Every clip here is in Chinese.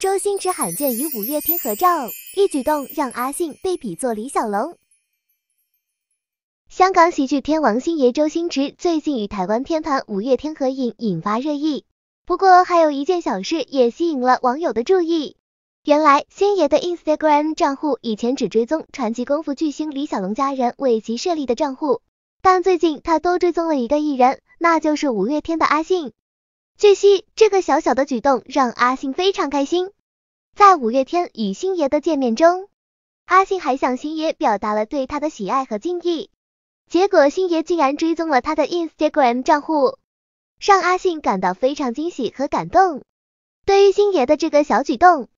周星驰罕见与五月天合照，一举动让阿信被比作李小龙。香港喜剧天王星爷周星驰最近与台湾天团五月天合影，引发热议。不过，还有一件小事也吸引了网友的注意。原来，星爷的 Instagram 账户以前只追踪传奇功夫巨星李小龙家人为其设立的账户，但最近他多追踪了一个艺人，那就是五月天的阿信。据悉，这个小小的举动让阿信非常开心。在五月天与星爷的见面中，阿信还向星爷表达了对他的喜爱和敬意。结果，星爷竟然追踪了他的 Instagram 账户，让阿信感到非常惊喜和感动。对于星爷的这个小举动，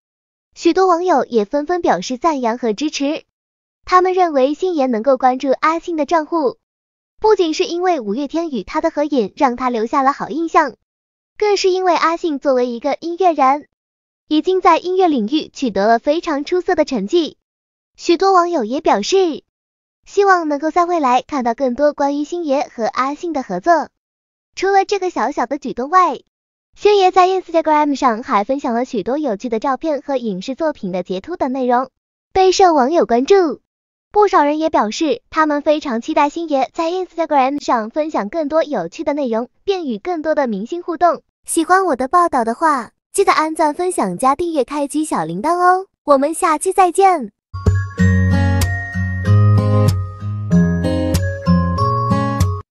许多网友也纷纷表示赞扬和支持。他们认为星爷能够关注阿信的账户，不仅是因为五月天与他的合影让他留下了好印象。更是因为阿信作为一个音乐人，已经在音乐领域取得了非常出色的成绩。许多网友也表示，希望能够在未来看到更多关于星爷和阿信的合作。除了这个小小的举动外，星爷在 Instagram 上还分享了许多有趣的照片和影视作品的截图等内容，备受网友关注。不少人也表示，他们非常期待星爷在 Instagram 上分享更多有趣的内容，并与更多的明星互动。喜欢我的报道的话，记得按赞、分享、加订阅、开启小铃铛哦！我们下期再见。